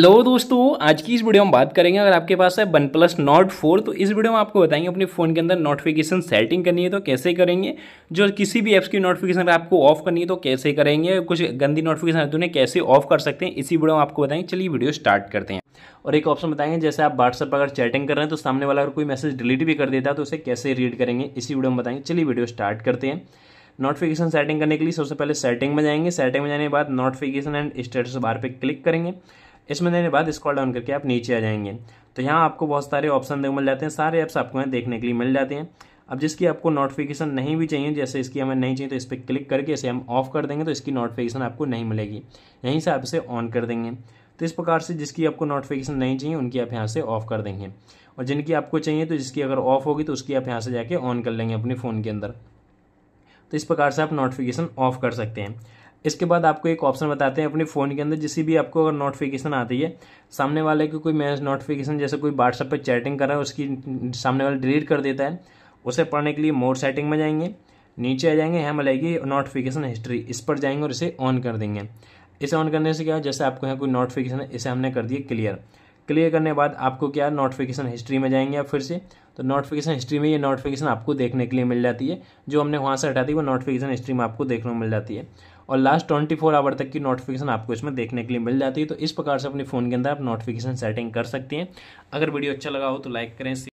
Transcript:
hello दोस्तों आज की इस वीडियो में बात करेंगे अगर आपके पास है वन प्लस नॉट फोर तो इस वीडियो में आपको बताएंगे अपने फ़ोन के अंदर नोटिफिकेशन सेटिंग करनी है तो कैसे करेंगे जो किसी भी ऐप्स की नोटिफिकेशन आपको ऑफ करनी है तो कैसे करेंगे कुछ गंदी नोटिफिकेशन तो उन्हें कैसे ऑफ कर सकते हैं इसी वीडियो में आपको बताएंगे चलिए वीडियो स्टार्ट करते हैं और एक ऑप्शन बताएंगे जैसे आप व्हाट्सएप पर अगर चैटिंग कर रहे हैं तो सामने वाला अगर कोई मैसेज डिलीट भी कर देता है तो उसे कैसे रीड करेंगे इसी वीडियो में बताएंगे चलिए वीडियो स्टार्ट करते हैं नोटिफिकेशन सेटिंग करने के लिए सबसे पहले सेटिंग में जाएंगे सेटिंग में जाने के बाद नोटिफिकेशन एंड स्टेटस बार पर क्लिक करेंगे इसमें देने बाद स्क्रॉल डाउन करके आप नीचे आ जाएंगे तो यहाँ आपको बहुत सारे ऑप्शन मिल जाते हैं सारे ऐप्स आपको यहाँ देखने के लिए मिल जाते हैं अब जिसकी आपको नोटिफिकेशन नहीं भी चाहिए जैसे इसकी हमें नहीं चाहिए तो इस पर क्लिक करके इसे हम ऑफ कर देंगे तो इसकी नोटिफिकेशन आपको नहीं मिलेगी यहीं से आप इसे ऑन कर देंगे तो इस प्रकार से जिसकी आपको नोटिफिकेशन नहीं चाहिए उनकी आप यहाँ से ऑफ कर देंगे और जिनकी आपको चाहिए तो जिसकी अगर ऑफ होगी तो उसकी आप यहाँ से जाके ऑन कर लेंगे अपने फ़ोन के अंदर तो इस प्रकार से आप नोटिफिकेशन ऑफ कर सकते हैं इसके बाद आपको एक ऑप्शन बताते हैं अपने फ़ोन के अंदर जिसी भी आपको अगर नोटिफिकेशन आती है सामने वाले की कोई मैसेज नोटिफिकेशन जैसे कोई व्हाट्सअप पर चैटिंग कर रहा है उसकी सामने वाला डिलीट कर देता है उसे पढ़ने के लिए मोर सेटिंग में जाएंगे नीचे आ जाएंगे यहाँ मिलेगी नोटिफिकेशन हिस्ट्री इस पर जाएंगे और इसे ऑन कर देंगे इसे ऑन करने से क्या जैसे आपको यहाँ कोई नोटिफिकेशन इसे हमने कर दिया क्लियर क्लियर करने के बाद आपको क्या नोटिफिकेशन हिस्ट्री में जाएंगे आप फिर से तो नोटिफिकेशन हिस्ट्री में ये नोटिफिकेशन आपको देखने के लिए मिल जाती है जो हमने वहाँ से हटा दी वो नोटिफिकेशन हिस्ट्री में आपको देखने को मिल जाती है और लास्ट ट्वेंटी फोर आवर तक की नोटिफिकेशन आपको इसमें देखने के लिए मिल जाती है तो इस प्रकार से अपने फ़ोन के अंदर आप नोटिफिकेशन सेटिंग कर सकते हैं अगर वीडियो अच्छा लगा हो तो लाइक करें